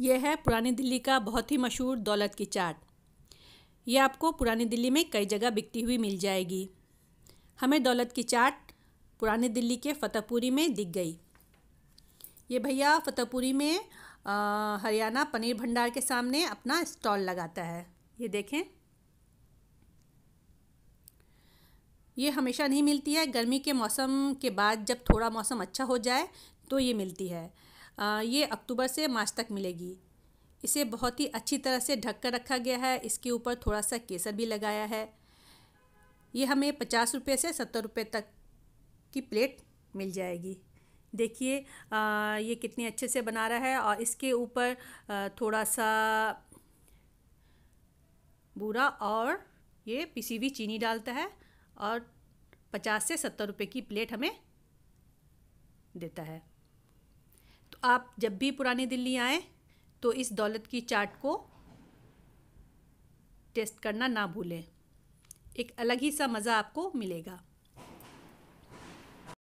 यह है पुरानी दिल्ली का बहुत ही मशहूर दौलत की चाट ये आपको पुरानी दिल्ली में कई जगह बिकती हुई मिल जाएगी हमें दौलत की चाट पुरानी दिल्ली के फ़तेहपुरी में दिख गई ये भैया फ़तेहपुरी में हरियाणा पनीर भंडार के सामने अपना स्टॉल लगाता है ये देखें ये हमेशा नहीं मिलती है गर्मी के मौसम के बाद जब थोड़ा मौसम अच्छा हो जाए तो ये मिलती है ये अक्टूबर से मार्च तक मिलेगी इसे बहुत ही अच्छी तरह से ढक कर रखा गया है इसके ऊपर थोड़ा सा केसर भी लगाया है ये हमें पचास रुपये से सत्तर रुपये तक की प्लेट मिल जाएगी देखिए ये कितने अच्छे से बना रहा है और इसके ऊपर थोड़ा सा बूरा और ये पीसी हुई चीनी डालता है और पचास से सत्तर रुपये की प्लेट हमें देता है आप जब भी पुरानी दिल्ली आएँ तो इस दौलत की चाट को टेस्ट करना ना भूलें एक अलग ही सा मज़ा आपको मिलेगा